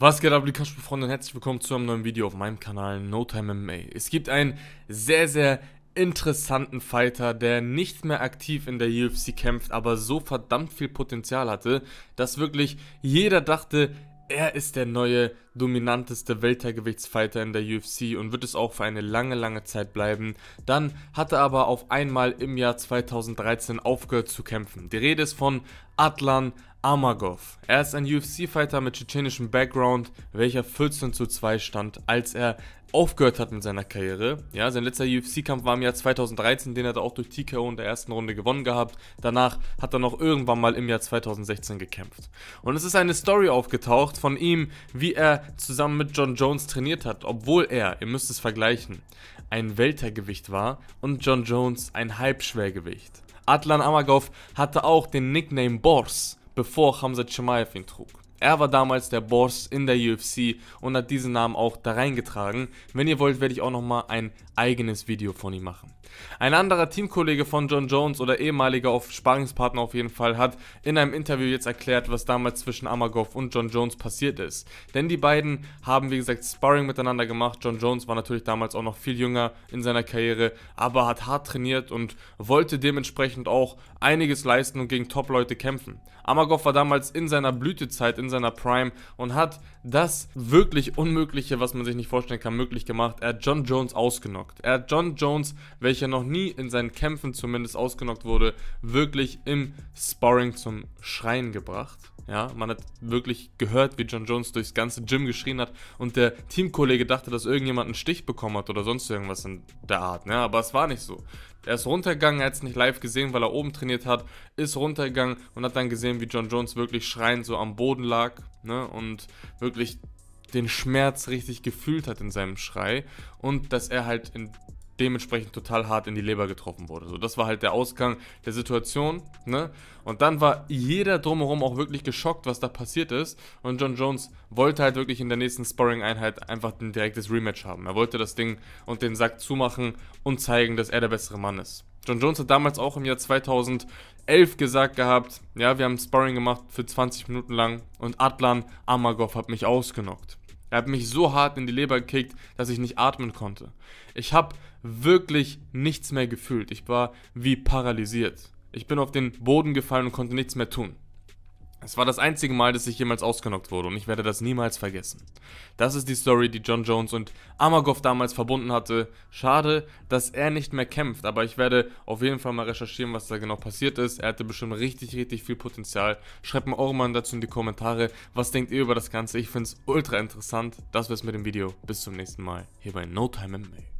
Was geht ab, liebe Kasperfreunde und herzlich willkommen zu einem neuen Video auf meinem Kanal No Time MMA. Es gibt einen sehr, sehr interessanten Fighter, der nicht mehr aktiv in der UFC kämpft, aber so verdammt viel Potenzial hatte, dass wirklich jeder dachte, er ist der neue dominanteste Weltergewichtsfighter in der UFC und wird es auch für eine lange, lange Zeit bleiben. Dann hat er aber auf einmal im Jahr 2013 aufgehört zu kämpfen. Die Rede ist von Adlan Amagov. Er ist ein UFC-Fighter mit tschetschenischem Background, welcher 14 zu 2 stand, als er aufgehört hat mit seiner Karriere. Ja, sein letzter UFC-Kampf war im Jahr 2013, den hat er auch durch TKO in der ersten Runde gewonnen gehabt. Danach hat er noch irgendwann mal im Jahr 2016 gekämpft. Und es ist eine Story aufgetaucht von ihm, wie er zusammen mit John Jones trainiert hat, obwohl er, ihr müsst es vergleichen, ein Weltergewicht war und John Jones ein Halbschwergewicht. Adlan Amagov hatte auch den Nickname Bors, bevor Hamza Chemaev ihn trug. Er war damals der Boss in der UFC und hat diesen Namen auch da reingetragen. Wenn ihr wollt, werde ich auch nochmal ein eigenes Video von ihm machen. Ein anderer Teamkollege von John Jones oder ehemaliger auf Sparingspartner auf jeden Fall hat in einem Interview jetzt erklärt, was damals zwischen Amagov und John Jones passiert ist. Denn die beiden haben wie gesagt Sparring miteinander gemacht. John Jones war natürlich damals auch noch viel jünger in seiner Karriere, aber hat hart trainiert und wollte dementsprechend auch einiges leisten und gegen Top-Leute kämpfen. Amagov war damals in seiner Blütezeit in in seiner Prime und hat das wirklich Unmögliche, was man sich nicht vorstellen kann, möglich gemacht. Er hat John Jones ausgenockt. Er hat John Jones, welcher noch nie in seinen Kämpfen zumindest ausgenockt wurde, wirklich im Sparring zum Schreien gebracht. Ja, man hat wirklich gehört, wie John Jones durchs ganze Gym geschrien hat und der Teamkollege dachte, dass irgendjemand einen Stich bekommen hat oder sonst irgendwas in der Art. Ne? Aber es war nicht so. Er ist runtergegangen, er hat es nicht live gesehen, weil er oben trainiert hat, ist runtergegangen und hat dann gesehen, wie John Jones wirklich schreiend so am Boden lag ne? und wirklich den Schmerz richtig gefühlt hat in seinem Schrei und dass er halt in dementsprechend total hart in die Leber getroffen wurde. So, das war halt der Ausgang der Situation, ne? Und dann war jeder drumherum auch wirklich geschockt, was da passiert ist. Und John Jones wollte halt wirklich in der nächsten Sparring-Einheit einfach ein direktes Rematch haben. Er wollte das Ding und den Sack zumachen und zeigen, dass er der bessere Mann ist. John Jones hat damals auch im Jahr 2011 gesagt gehabt, ja, wir haben Sparring gemacht für 20 Minuten lang und Adlan Amagov hat mich ausgenockt. Er hat mich so hart in die Leber gekickt, dass ich nicht atmen konnte. Ich habe wirklich nichts mehr gefühlt. Ich war wie paralysiert. Ich bin auf den Boden gefallen und konnte nichts mehr tun. Es war das einzige Mal, dass ich jemals ausgenockt wurde und ich werde das niemals vergessen. Das ist die Story, die John Jones und Amagov damals verbunden hatte. Schade, dass er nicht mehr kämpft, aber ich werde auf jeden Fall mal recherchieren, was da genau passiert ist. Er hatte bestimmt richtig, richtig viel Potenzial. Schreibt mir eure Meinung dazu in die Kommentare. Was denkt ihr über das Ganze? Ich finde es ultra interessant. Das wär's mit dem Video. Bis zum nächsten Mal hier bei No Time MMA.